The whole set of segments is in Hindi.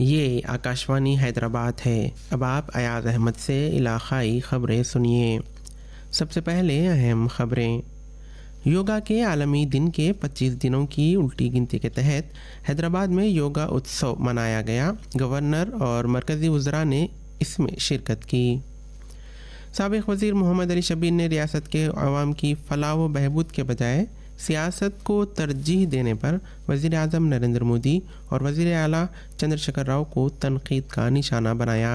ये आकाशवाणी हैदराबाद है अब आप अयाज अहमद से इलाक़ाई ख़बरें सुनिए सबसे पहले अहम ख़बरें योगा के आलमी दिन के 25 दिनों की उल्टी गिनती के तहत हैदराबाद में योगा उत्सव मनाया गया गवर्नर और मरकज़ी वज्रा ने इसमें शिरकत की सबक वज़ी मोहम्मद अली शबीर ने रियासत के आवाम की फलाह व बहबूद के बजाय सियासत को तरजीह देने पर वज़ी अजम नरेंद्र मोदी और वज़ी अली चंद्रशेखर राव को तनकीद का निशाना बनाया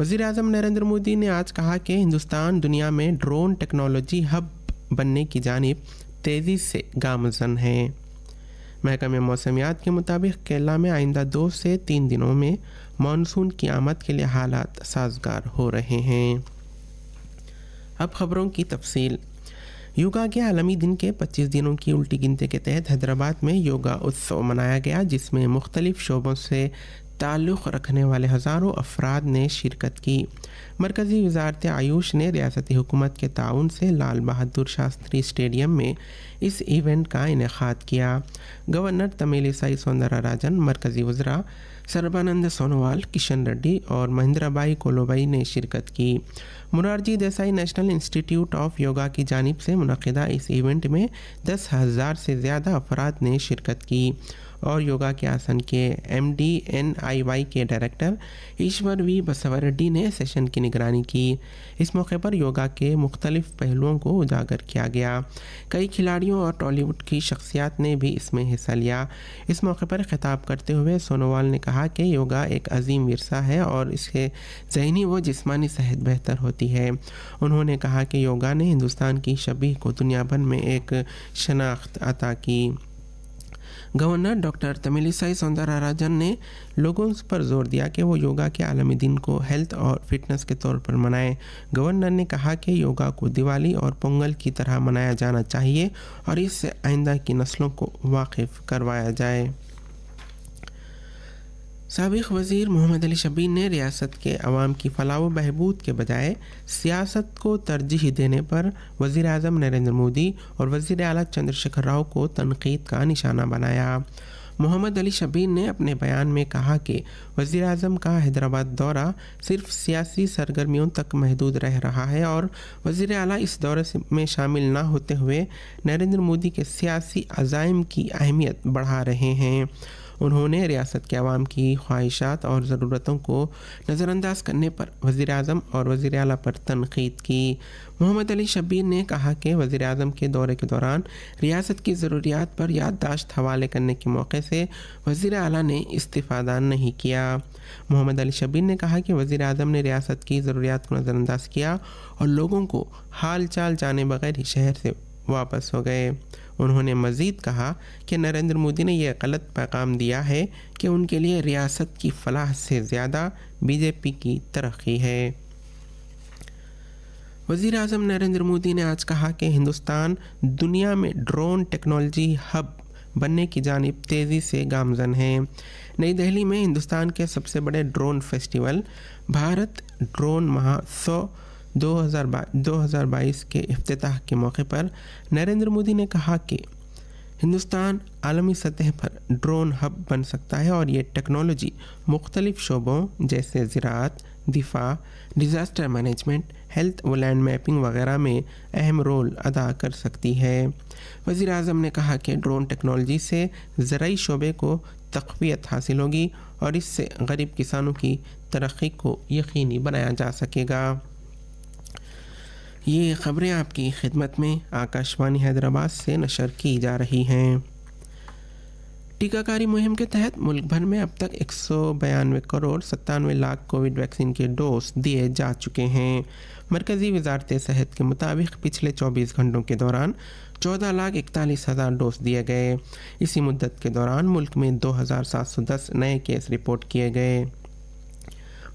वज़ी अजम नरेंद्र मोदी ने आज कहा कि हिंदुस्तान दुनिया में ड्रोन टेक्नोलॉजी हब बनने की जानब तेज़ी से गामजन है महकमे मौसमियात के मुताबिक केरला में आइंदा दो से तीन दिनों में मानसून की आमद के लिए हालात साजगार हो रहे हैं अब खबरों की तफसील योगा के आलमी दिन के 25 दिनों की उल्टी गिनती के तहत हैदराबाद में योगा उत्सव मनाया गया जिसमें मुख्तलिफ शोबों से ताल्लुक़ रखने वाले हज़ारों अफराद ने शिरकत की मरकज़ी वजारत आयुष ने रियासती हुकूमत के ताउन से लाल बहादुर शास्त्री स्टेडियम में इस इवेंट का इनका किया गवर्नर तमिलसाई सौंदरा राजन मरकज़ी वज्रा सर्बानंद सोनोवाल किशन रेड्डी और महिंद्राबाई कोलोबाई ने शिरकत की Morarji Desai national institute of yoga की जानब से मनदा इस इवेंट में दस हज़ार से ज़्यादा अफराद ने शिरकत की और योगा के आसन के M D N I Y के डायरेक्टर ईश्वर वी बसवरड्डी ने सेशन की निगरानी की इस मौके पर योगा के मुख्तलिफ पहलुओं को उजागर किया गया कई खिलाड़ियों और टॉलीवुड की शख्सियात ने भी इसमें हिस्सा लिया इस मौके पर खिताब करते हुए सोनोवाल ने कहा कि योगा एक अजीम वरसा है और इसके जहनी व जिसमानी सेहत बेहतर होती है उन्होंने कहा कि योगा ने हिंदुस्तान की शबी को दुनिया भर में एक शनाख्त अता की गवर्नर डॉक्टर तमिलिसाई सौंदराराजन ने लोगों पर जोर दिया कि वो योगा के आलमी दिन को हेल्थ और फिटनेस के तौर पर मनाएं गवर्नर ने कहा कि योगा को दिवाली और पोंगल की तरह मनाया जाना चाहिए और इससे आइंदा की नस्लों को वाकिफ करवाया जाए सबक वज़ी मोहम्मद अली शबीर ने रियासत के अवाम की फलाह व बहबूद के बजाय सियासत को तरजीह देने पर वज़ी अजम नरेंद्र मोदी और वज़ी अला चंद्रशेखर राव को तनकीद का निशाना बनाया मोहम्मद अली शबीर ने अपने बयान में कहा कि वज़ी अजम का हैदराबाद दौरा सिर्फ सियासी सरगर्मियों तक महदूद रह रहा है और वज़ी अला इस दौरे में शामिल ना होते हुए नरेंद्र मोदी के सियासी अजाइम की अहमियत बढ़ा रहे हैं उन्होंने रियासत के आवाम की ख्वाहिशात और ज़रूरतों को नज़रअंदाज करने पर वज़ी अजम और वज़ी अल पर तनकीद की मोहम्मद अली शबीर ने कहा कि वज़ी अजम के दौरे के दौरान रियासत की ज़रूरियात पर याददाश्त हवाले करने के मौके से वज़ी अला ने इस्तीफ़ा नहीं किया मोहम्मद अली शबीर ने कहा कि वज़ी अजम ने रियासत की ज़रूरियात को नज़रअंदाज किया और लोगों को हाल चाल जाने बगैर ही शहर से वापस हो गए उन्होंने मज़ीद कहा कि नरेंद्र मोदी ने यह गलत पैगाम दिया है कि उनके लिए रियासत की फलाह से ज़्यादा बीजेपी की तरक्की है वज़ी अजम नरेंद्र मोदी ने आज कहा कि हिंदुस्तान दुनिया में ड्रोन टेक्नोलॉजी हब बनने की जानब तेज़ी से गामजन है नई दिल्ली में हिंदुस्तान के सबसे बड़े ड्रोन फेस्टिवल भारत ड्रोन महा 2022 के अफ्ताह के मौके पर नरेंद्र मोदी ने कहा कि हिंदुस्तान आलमी सतह पर ड्रोन हब बन सकता है और ये टेक्नोलॉजी मुख्तलिफ शोबों जैसे ज़रात दिफा डिज़ास्टर मैनेजमेंट हेल्थ व लैंड मैपिंग वगैरह में अहम रोल अदा कर सकती है वज़ी अजम ने कहा कि ड्रोन टेक्नोलॉजी से ज़रूरी शोबे को तकवीत हासिल होगी और इससे गरीब किसानों की तरक्की को यकीनी बनाया जा सकेगा ये खबरें आपकी खिदमत में आकाशवाणी हैदराबाद से नशर की जा रही हैं टीकाकारी मुहिम के तहत मुल्क भर में अब तक एक करोड़ सत्तानवे लाख कोविड वैक्सीन के डोज दिए जा चुके हैं मरकज़ी वजारत सेहत के मुताबिक पिछले 24 घंटों के दौरान चौदह लाख इकतालीस हज़ार डोज दिए गए इसी मुद्दत के दौरान मुल्क में 2,710 नए केस रिपोर्ट किए गए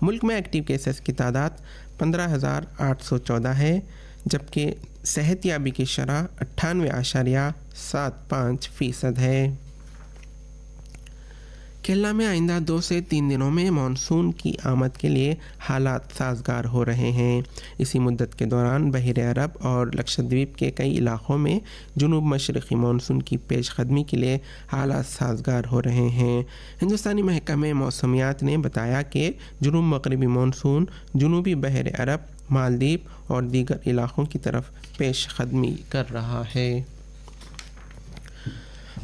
मुल्क में एक्टिव केसेस की तादाद 15,814 है जबकि सेहत याबी की शरह अट्ठानवे आशारिया सात पाँच फ़ीसद है केरला में आइंदा दो से तीन दिनों में मानसून की आमद के लिए हालात साजगार हो रहे हैं इसी मुद्दत के दौरान बहर अरब और लक्षद्वीप के कई इलाकों में जनूब मशरक़ी मानसून की पेश खदमी के लिए हालात साजगार हो रहे हैं हिंदुस्तानी महकमे मौसमियात ने बताया कि जनूब मगरबी मानसून जनूबी बहर अरब मालदीप और दीगर इलाकों की तरफ पेश खदमी कर रहा है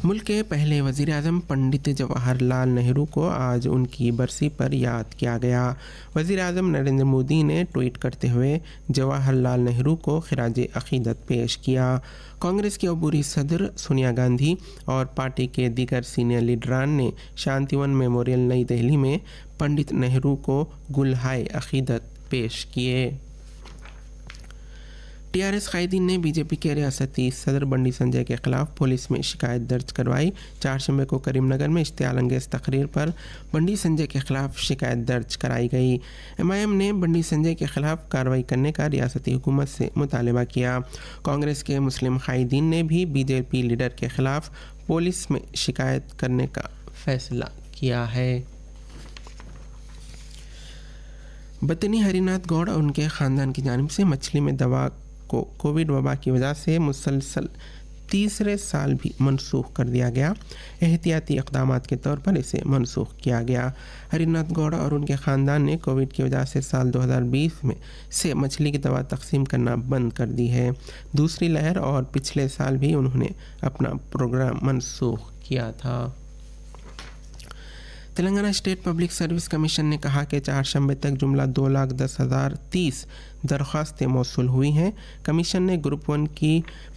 मुल्क के पहले वजीर अजम पंडित जवाहरलाल नेहरू को आज उनकी बरसी पर याद किया गया वजीर अजम नरेंद्र मोदी ने ट्वीट करते हुए जवाहरलाल नेहरू को खराज अकीदत पेश किया कांग्रेस के अबूरी सदर सोनिया गांधी और पार्टी के दीगर सीनियर लीडरान ने शांतिवन मेमोरियल नई दिल्ली में पंडित नेहरू को गुलहाय अकीदत पेश किए टीआरएस कायदीन ने बीजेपी के रियासती सदर बंडी संजय के खिलाफ पुलिस में शिकायत दर्ज करवाई चारशंबे को करीमनगर में इश्तियाल अंगेज तकरीर पर बंडी संजय के खिलाफ शिकायत दर्ज कराई गई एमआईएम ने बंडी संजय के खिलाफ कार्रवाई करने का रियासती हुकूमत से मुतालबा किया कांग्रेस के मुस्लिम कैदीन ने भी बीजेपी लीडर के खिलाफ पुलिस में शिकायत करने का फैसला किया है बतनी हरिनाथ गौड़ और उनके ख़ानदान की जानब से मछली में दवा को कोविड वबा की वजह से मुसलसल तीसरे साल भी मनसूख कर दिया गया एहतियाती इकदाम के तौर पर इसे मनसूख किया गया हरिनाथ गौड़ा और उनके ख़ानदान ने कोविड की वजह से साल 2020 में से मछली की दवा तकसीम करना बंद कर दी है दूसरी लहर और पिछले साल भी उन्होंने अपना प्रोग्राम मनसूख किया था Telangana state public service commission ने कहा कि चार शंबे तक जुमला दो लाख दस हज़ार तीस दरख्वास्तें मौसू हुई हैं कमीशन ने ग्रुप वन की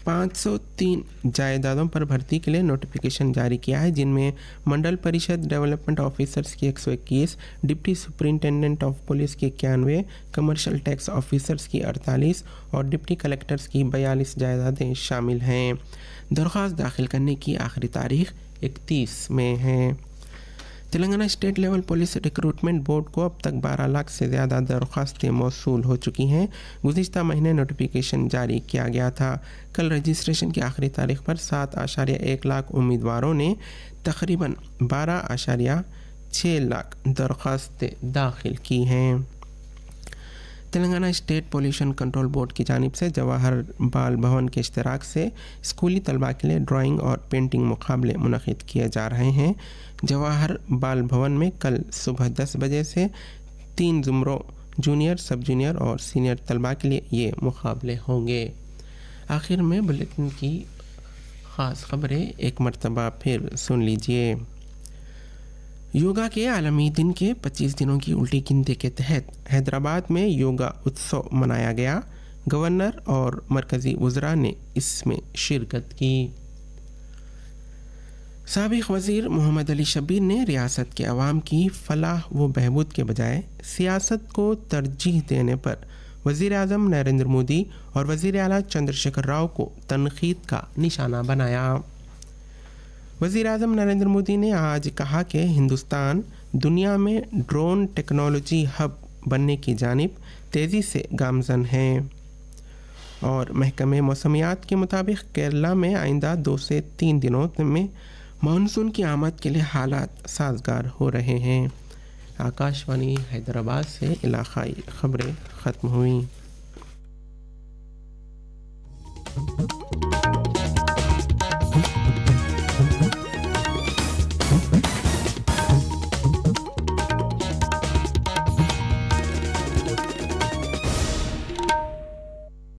503 जायदादों पर भर्ती के लिए नोटिफिकेशन जारी किया है जिनमें मंडल परिषद डेवलपमेंट ऑफिसर्स की एक सौ इक्कीस डिप्टी सुप्रिंटेंडेंट ऑफ पुलिस की इक्यानवे कमर्शल टैक्स ऑफिसर्स की अड़तालीस और डिप्टी कलेक्टर्स की बयालीस जायदादें शामिल हैं दरख्वास्त दाखिल करने की आखिरी तारीख इकतीस में है Telangana state level police recruitment board को अब तक 12 लाख से ज़्यादा दरख्वास्तें मौसू हो चुकी हैं गुजशत महीने नोटिफिकेशन जारी किया गया था कल रजिस्ट्रेशन की आखिरी तारीख पर सात आशार्य एक लाख उम्मीदवारों ने तकरीबन बारह आशार्य छः लाख दरख्वास्तें दाखिल की हैं Telangana state pollution control board की जानब से जवाहर बाल भवन के इश्तराक से स्कूली तलबा के लिए ड्राइंग और पेंटिंग मुकाबले मनद किए जा रहे हैं जवाहर बाल भवन में कल सुबह दस बजे से तीन जुमरों जूनियर सब जूनियर और सीनियर तलबा के लिए ये मुकाबले होंगे आखिर में बुलेटिन की ख़ास खबरें एक मरतबा फिर सुन लीजिए योगा के आलमी दिन के 25 दिनों की उल्टी गिनती के तहत हैदराबाद में योगा उत्सव मनाया गया गवर्नर और मरकज़ी वज्रा ने इसमें शिरकत की सबक वज़ी मोहम्मद अली शबीर ने रियासत के आवाम की फलाह व बहबूद के बजाय सियासत को तरजीह देने पर वज़ी अजम नरेंद्र मोदी और वजीर अला चंद्रशेखर राव को तनखीद का निशाना बनाया वज़ी अजम नरेंद्र मोदी ने आज कहा कि हिंदुस्तान दुनिया में ड्रोन टेक्नोलॉजी हब बनने की जानब तेज़ी से गामजन है और महकमे मौसमियात के मुताबिक केरला में आइंदा दो से तीन दिनों में मानसून की आमद के लिए हालात साजगार हो रहे हैं आकाशवाणी हैदराबाद से इलाकई खबरें ख़त्म हुई